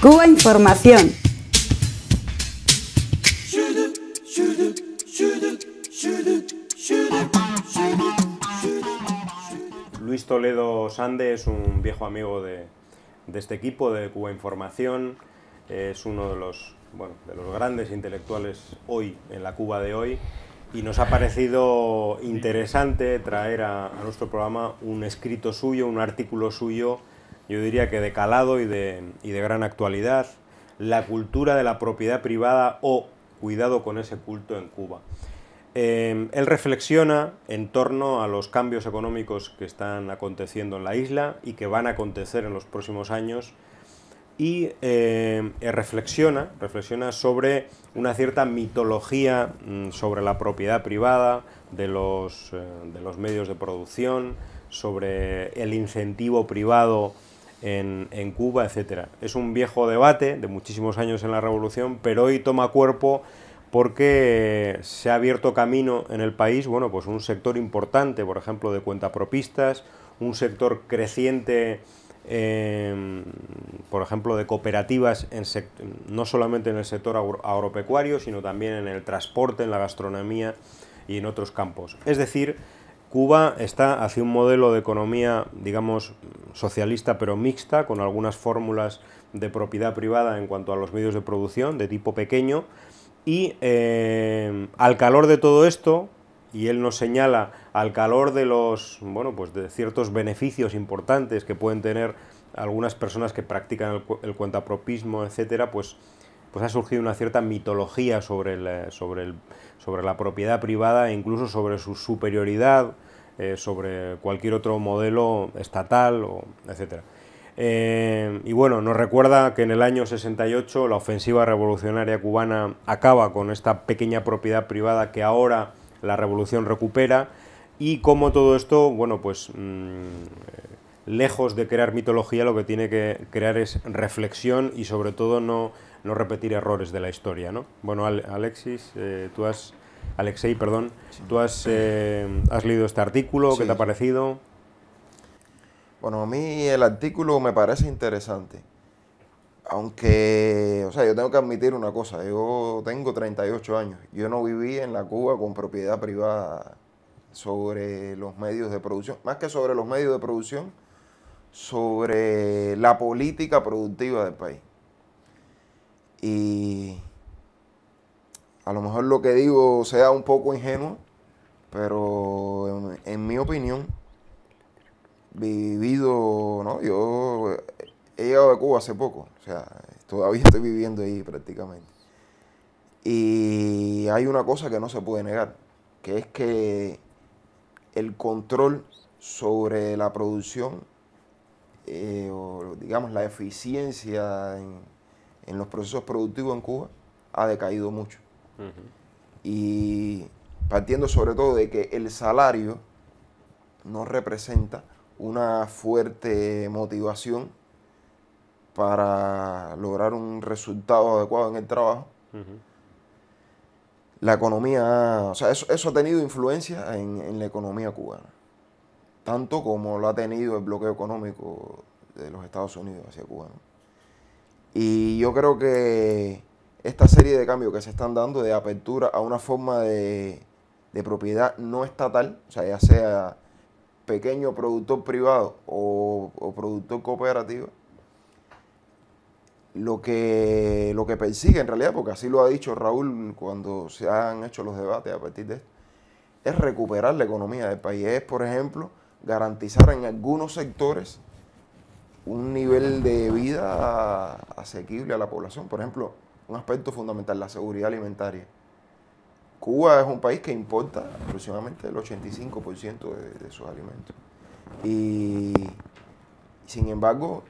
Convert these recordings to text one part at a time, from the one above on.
Cuba Información. Luis Toledo Sande es un viejo amigo de, este equipo de Cuba Información. Es uno de los, bueno, de los grandes intelectuales hoy, en la Cuba de hoy, y nos ha parecido interesante traer a, a nuestro programa un escrito suyo, un artículo suyo yo diría que de calado y de, de gran actualidad, la cultura de la propiedad privada o cuidado con ese culto en Cuba. Em, él reflexiona en torno a los cambios económicos que están aconteciendo en la isla y que van a acontecer en los próximos años y em, eh, reflexiona, reflexiona sobre una cierta mitología mm, sobre la propiedad privada de los, eh, de los medios de producción, sobre el incentivo privado en, Cuba, etc. Es un viejo debate de muchísimos años en la Revolución, pero hoy toma cuerpo porque se ha abierto camino en el país, bueno, pues un sector importante, por ejemplo, de cuentapropistas, un sector creciente, em, por ejemplo, de cooperativas, no solamente en el sector agropecuario, sino también en el transporte, en la gastronomía y en otros campos. Es decir, Cuba está hacia un modelo de economía, digamos, socialista pero mixta, con algunas fórmulas de propiedad privada en cuanto a los medios de producción, de tipo pequeño, y eh, al calor de todo esto, y él nos señala al calor de los, bueno, pues de ciertos beneficios importantes que pueden tener algunas personas que practican el, el cuentapropismo, etcétera, pues pues ha surgido una cierta mitología sobre, el, sobre, el, sobre la propiedad privada e incluso sobre su superioridad eh, sobre cualquier otro modelo estatal, o, etc. Eh, y bueno, nos recuerda que en el año 68 la ofensiva revolucionaria cubana acaba con esta pequeña propiedad privada que ahora la revolución recupera y cómo todo esto, bueno, pues... Mm, lejos de crear mitología, lo que tiene que crear es reflexión y sobre todo no, no repetir errores de la historia. ¿no? Bueno, Alexis, eh, tú has, Alexei, perdón, tú eh, has, leído este artículo, ¿qué te ha parecido? Bueno, a mí el artículo me parece interesante. Aunque, o sea, yo tengo que admitir una cosa, yo tengo 38 años, yo no viví en la Cuba con propiedad privada sobre los medios de producción, más que sobre los medios de producción, sobre la política productiva del país. Y a lo mejor lo que digo sea un poco ingenuo, pero en, mi opinión, vivido, ¿no? Yo he llegado de Cuba hace poco, o sea, todavía estoy viviendo ahí prácticamente. Y hay una cosa que no se puede negar, que es que el control sobre la producción eh, o digamos la eficiencia en, los procesos productivos en Cuba ha decaído mucho. Y partiendo sobre todo de que el salario no representa una fuerte motivación para lograr un resultado adecuado en el trabajo. La economía, o sea, eso, ha tenido influencia en la economía cubana tanto como lo ha tenido el bloqueo económico de los Estados Unidos hacia Cuba. Y yo creo que esta serie de cambios que se están dando de apertura a una forma de, propiedad no estatal, o sea, ya sea pequeño productor privado o, productor cooperativo, lo que, lo que persigue en realidad, porque así lo ha dicho Raúl cuando se han hecho los debates a partir de esto, es recuperar la economía del país. por ejemplo, garantizar en algunos sectores un nivel de vida asequible a la población. Por ejemplo, un aspecto fundamental, la seguridad alimentaria. Cuba es un país que importa aproximadamente el 85% de, de, sus alimentos. Y sin embargo,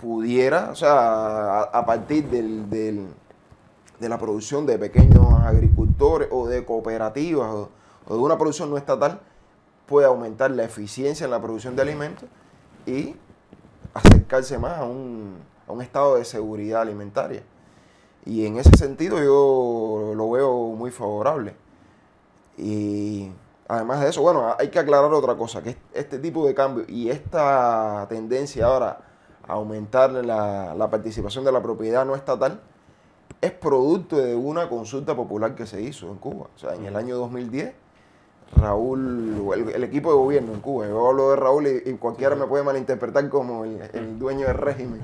pudiera, o sea, a, partir del, de la producción de pequeños agricultores o de cooperativas o de una producción no estatal, puede aumentar la eficiencia en la producción de alimentos y acercarse más a un, estado de seguridad alimentaria. Y en ese sentido yo lo veo muy favorable. Y además de eso, bueno, hay que aclarar otra cosa, que este tipo de cambio y esta tendencia ahora a aumentar la, la participación de la propiedad no estatal es producto de una consulta popular que se hizo en Cuba. O sea, en el año 2010 Raúl, el, equipo de gobierno en Cuba. Yo hablo de Raúl y, cualquiera me puede malinterpretar como el, dueño del régimen.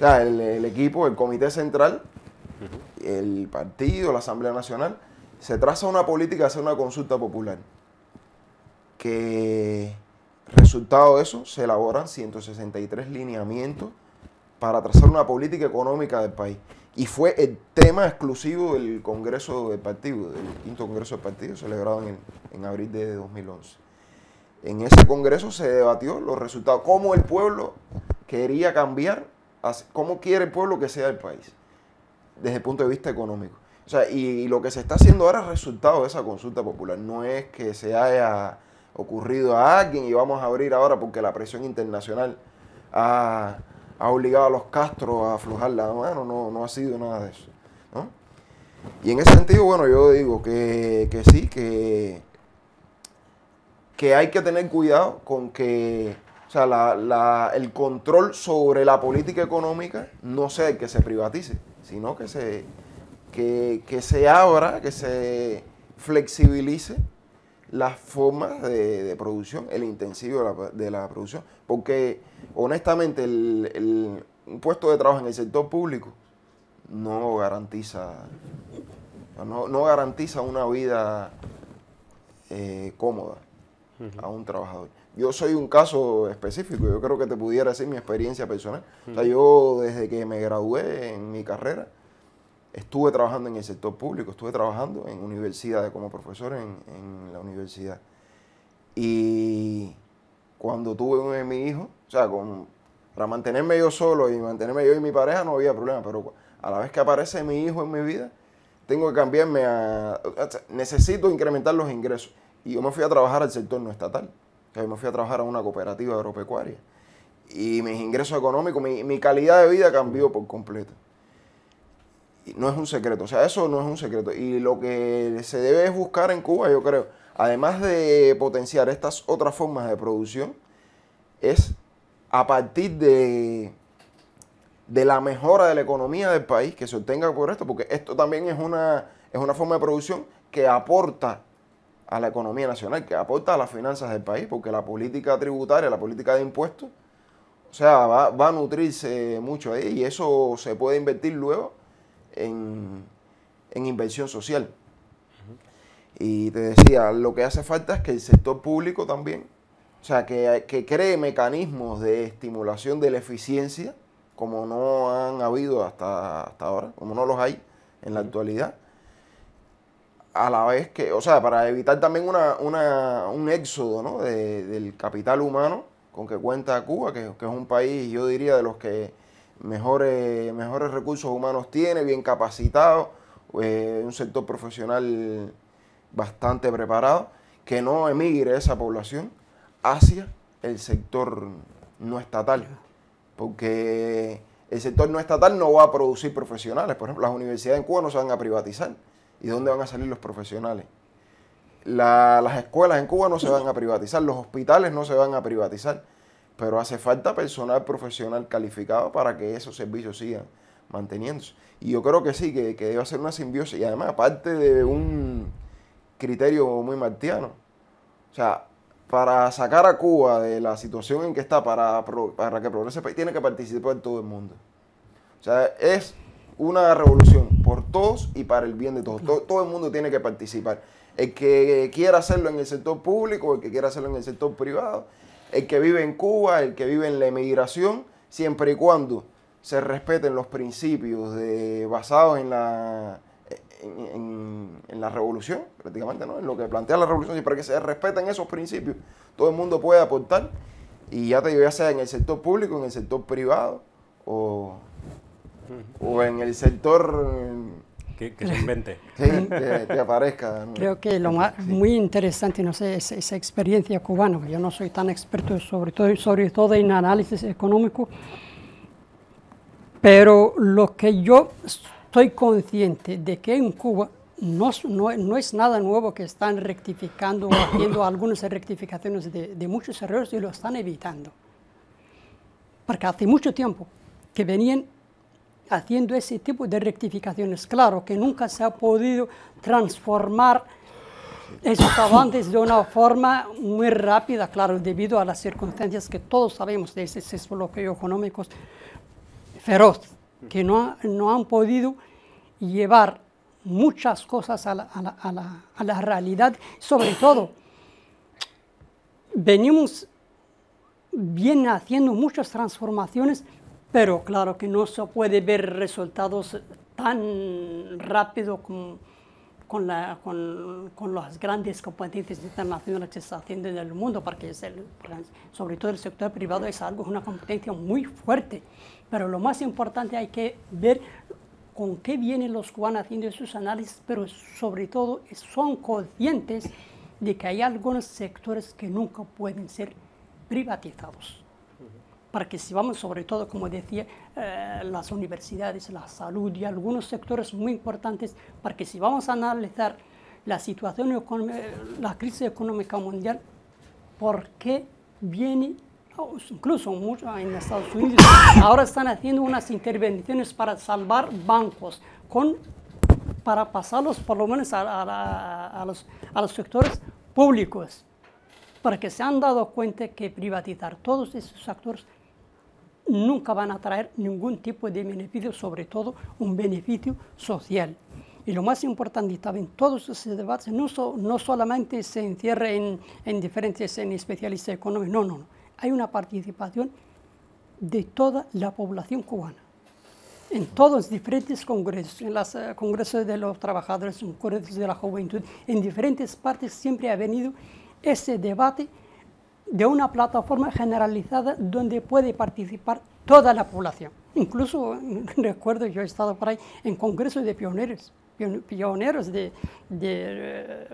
el, equipo, el comité central, el partido, la Asamblea Nacional, se traza una política de hacer una consulta popular. Que resultado de eso se elaboran 163 lineamientos para trazar una política económica del país. Y fue el tema exclusivo del Congreso del Partido, del quinto Congreso del Partido, celebrado en, abril de 2011. En ese Congreso se debatió los resultados, cómo el pueblo quería cambiar, cómo quiere el pueblo que sea el país, desde el punto de vista económico. O sea, y, lo que se está haciendo ahora es resultado de esa consulta popular, no es que se haya ocurrido a alguien y vamos a abrir ahora porque la presión internacional ha ha obligado a los Castro a aflojar la mano, no, ha sido nada de eso. Y en ese sentido, bueno, yo digo que, sí, que, que hay que tener cuidado con que el control sobre la política económica no sea el que se privatice, sino que se, que, que se abra, que se flexibilice las formas de, producción, el intensivo de la, producción, porque honestamente el, un puesto de trabajo en el sector público no garantiza, no, garantiza una vida eh, cómoda a un trabajador. Yo soy un caso específico, yo creo que te pudiera decir mi experiencia personal. O sea, yo desde que me gradué en mi carrera, estuve trabajando en el sector público, estuve trabajando en universidades como profesor en, la universidad. Y cuando tuve mi hijo, o sea, para mantenerme yo solo y mantenerme yo y mi pareja no había problema, pero a la vez que aparece mi hijo en mi vida, tengo que cambiarme a... Necesito incrementar los ingresos. Y yo me fui a trabajar al sector no estatal. O me fui a trabajar a una cooperativa agropecuaria. Y mis ingresos económicos, mi, mi calidad de vida cambió por completo no es un secreto, o sea, eso no es un secreto. Y lo que se debe buscar en Cuba, yo creo, además de potenciar estas otras formas de producción, es a partir de, de la mejora de la economía del país que se obtenga por esto, porque esto también es una, es una forma de producción que aporta a la economía nacional, que aporta a las finanzas del país, porque la política tributaria, la política de impuestos, o sea, va, va a nutrirse mucho ahí y eso se puede invertir luego en, en inversión social. Y te decía, lo que hace falta es que el sector público también, o sea, que, cree mecanismos de estimulación de la eficiencia, como no han habido hasta, hasta ahora, como no los hay en la actualidad, a la vez que, o sea, para evitar también un éxodo del capital humano con que cuenta Cuba, que, que, es un país, yo diría, de los que mejores, mejores recursos humanos tiene, bien capacitado, eh, un sector profesional bastante preparado, que no emigre esa población hacia el sector no estatal, porque el sector no estatal no va a producir profesionales, por ejemplo, las universidades en Cuba no se van a privatizar, ¿y dónde van a salir los profesionales? las escuelas en Cuba no se van a privatizar, los hospitales no se van a privatizar. Pero hace falta personal profesional calificado para que esos servicios sigan manteniéndose. Y yo creo que sí, que, debe ser una simbiosis. Y además, aparte de un criterio muy martiano. O sea, para sacar a Cuba de la situación en que está, para, para que progrese, país, tiene que participar todo el mundo. O sea, es una revolución por todos y para el bien de todos. todo, el mundo tiene que participar. El que quiera hacerlo en el sector público, el que quiera hacerlo en el sector privado, el que vive en Cuba, el que vive en la emigración, siempre y cuando se respeten los principios basados en la, en, la revolución, prácticamente, ¿no? En lo que plantea la revolución, y para que se respeten esos principios, todo el mundo puede aportar, y ya te digo, ya sea en el sector público, en el sector privado, o, o en el sector que, se invente. que, aparezca. Creo que lo más muy interesante, no sé, es esa experiencia cubana. Yo no soy tan experto, sobre todo, sobre todo en análisis económico, pero lo que yo estoy consciente de que en Cuba no, no, es nada nuevo que están rectificando haciendo algunas rectificaciones de, de, muchos errores y lo están evitando. Porque hace mucho tiempo que venían haciendo ese tipo de rectificaciones. Claro que nunca se ha podido transformar esos avances de una forma muy rápida, claro, debido a las circunstancias que todos sabemos de ese bloqueo económico feroz, que no, han podido llevar muchas cosas a la, a la, realidad. Sobre todo, venimos bien haciendo muchas transformaciones pero claro que no se puede ver resultados tan rápido como con, las grandes competencias internacionales que se están haciendo en el mundo, porque sobre todo el sector privado es algo, una competencia muy fuerte. Pero lo más importante hay que ver con qué vienen los cubanos haciendo sus análisis, pero sobre todo son conscientes de que hay algunos sectores que nunca pueden ser privatizados. Para que si vamos, sobre todo, como decía, eh, las universidades, la salud y algunos sectores muy importantes, para que si vamos a analizar la situación, económica, eh, la crisis económica mundial, ¿por qué viene, incluso mucho en Estados Unidos, ahora están haciendo unas intervenciones para salvar bancos, con, para pasarlos por lo menos a, los, a los sectores públicos para que se han dado cuenta que privatizar todos esos actores nunca van a traer ningún tipo de beneficio, sobre todo un beneficio social. Y lo más importante en todos esos debates no, no solamente se encierra... en, en diferentes en especialistas económicos, no, no, no. Hay una participación de toda la población cubana en todos los diferentes congresos, en los eh, congresos de los trabajadores, en congresos de la juventud, en diferentes partes siempre ha venido ese debate de una plataforma generalizada donde puede participar toda la población. Incluso, recuerdo, yo he estado por ahí en congresos de pioneros, pioneros de, de eh,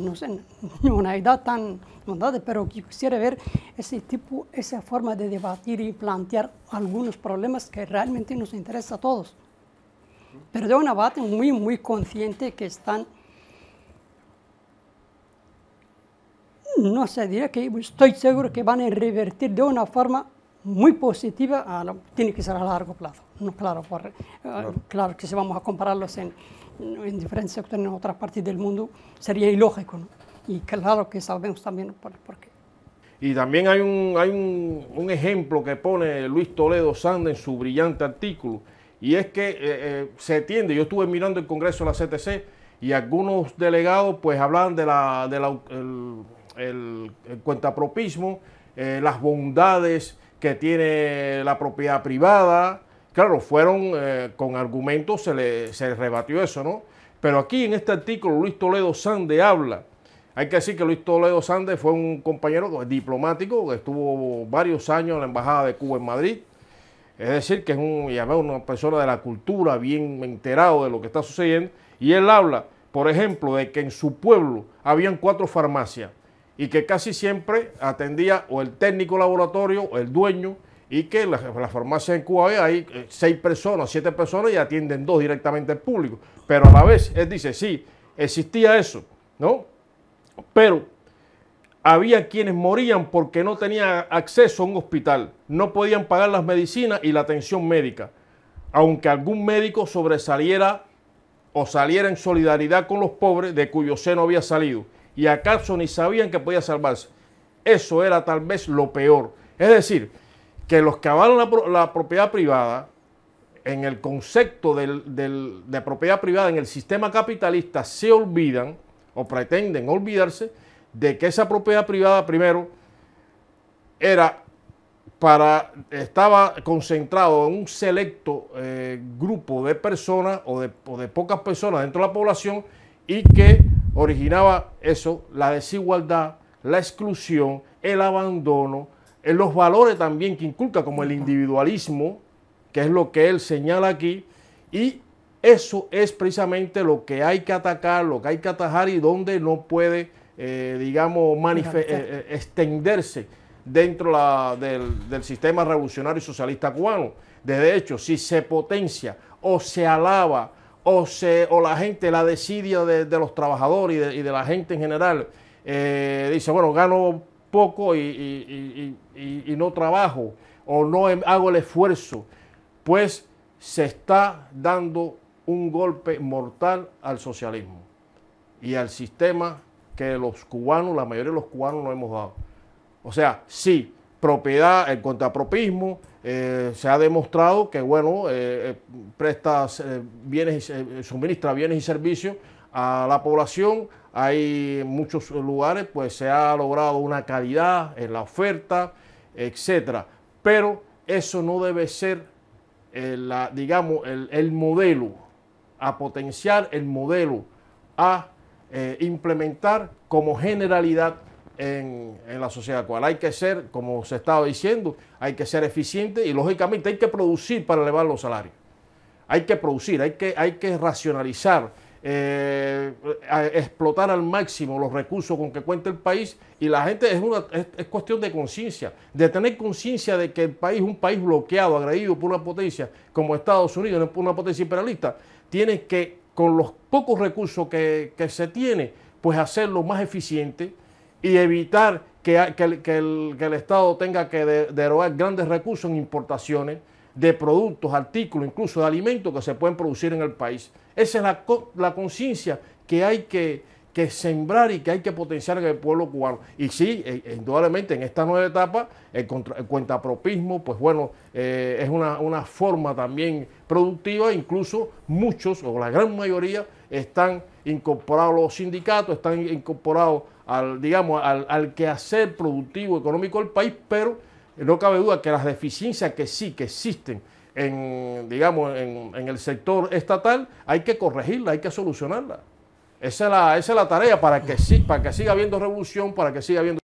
no sé, una edad tan mandada, pero quisiera ver ese tipo, esa forma de debatir y plantear algunos problemas que realmente nos interesa a todos. Pero de un debate muy, muy consciente que están no se diría que estoy seguro que van a revertir de una forma muy positiva, tiene que ser a largo plazo. No, eh, claro, claro. que si vamos a compararlos en, en diferentes sectores en otras partes del mundo, sería ilógico. Y claro que sabemos también por, qué. Y también hay, un, un, ejemplo que pone Luis Toledo Sand en su brillante artículo, y es que eh, eh, se entiende, yo estuve mirando el Congreso de la CTC, y algunos delegados pues hablaban de la, el, cuentapropismo, eh, las bondades que tiene la propiedad privada. Claro, fueron eh, con argumentos, se le, se rebatió eso, ¿no? Pero aquí en este artículo Luis Toledo Sande habla. Hay que decir que Luis Toledo Sande fue un compañero diplomático estuvo varios años en la Embajada de Cuba en Madrid. Es decir, que es una persona de la cultura, bien enterado de lo que está sucediendo. Y él habla, por ejemplo, de que en su pueblo habían cuatro farmacias y que casi siempre atendía o el técnico laboratorio o el dueño y que la, farmacia en Cuba eh, hay eh, seis personas, siete personas y atienden dos directamente al público. Pero a la vez, él dice, sí, existía eso, ¿no? Pero había quienes morían porque no tenían acceso a un hospital, no podían pagar las medicinas y la atención médica. Aunque algún médico sobresaliera o saliera en solidaridad con los pobres de cuyo seno había salido y acaso ni sabían que podía salvarse. Eso era tal vez lo peor. Es decir, que los que avalan la, propiedad privada, en el concepto de propiedad privada en el sistema capitalista, se olvidan o pretenden olvidarse de que esa propiedad privada primero era para, estaba concentrado en un selecto eh, grupo de personas o de, o de pocas personas dentro de la población y que originaba eso, la desigualdad, la exclusión, el abandono, en eh, los valores también que inculca, como el individualismo, que es lo que él señala aquí, y eso es precisamente lo que hay que atacar, lo que hay que atajar y donde no puede, eh, digamos, eh, extenderse dentro del, del sistema revolucionario y socialista cubano. De hecho, si se potencia o se alaba o, la gente, la desidia de, los trabajadores y de, la gente en general, eh, dice, bueno, gano poco y, y, no trabajo o no em, hago el esfuerzo, pues se está dando un golpe mortal al socialismo y al sistema que los cubanos, la mayoría de los cubanos no hemos dado. O sea, sí, propiedad, el contrapropismo, eh, se ha demostrado que, bueno, eh, eh, presta bienes, suministra bienes y servicios a la población. Hay muchos lugares, pues se ha logrado una calidad en la oferta, etcétera. Pero eso no debe ser, la, digamos, el, modelo, a potenciar el modelo a implementar como generalidad en, la sociedad cual. Hay que ser, como se estaba diciendo, hay que ser eficiente y lógicamente hay que producir para elevar los salarios. Hay que producir, hay que, hay que racionalizar, eh, explotar al máximo los recursos con que cuenta el país y la gente es, una, es, cuestión de conciencia, de tener conciencia de que el país, un país bloqueado, agredido por una potencia como Estados Unidos, por una potencia imperialista, tiene que, con los pocos recursos que, que se tiene, pues hacerlo más eficiente, y evitar que, el, Estado tenga que de, derogar grandes recursos en importaciones de productos, artículos, incluso de alimentos que se pueden producir en el país. Esa es la, conciencia que hay que, sembrar y que hay que potenciar en el pueblo cubano. Y sí, e, indudablemente en esta nueva etapa, el, contra, cuentapropismo, pues bueno, eh, es una, una, forma también productiva, incluso muchos o la gran mayoría están incorporados los sindicatos, están incorporados al, digamos, al, al quehacer productivo económico del país, pero no cabe duda que las deficiencias que sí, que existen en, digamos, en, en el sector estatal, hay que corregirla, hay que solucionarla. Esa es la, esa la tarea para que, para que siga habiendo revolución, para que siga habiendo...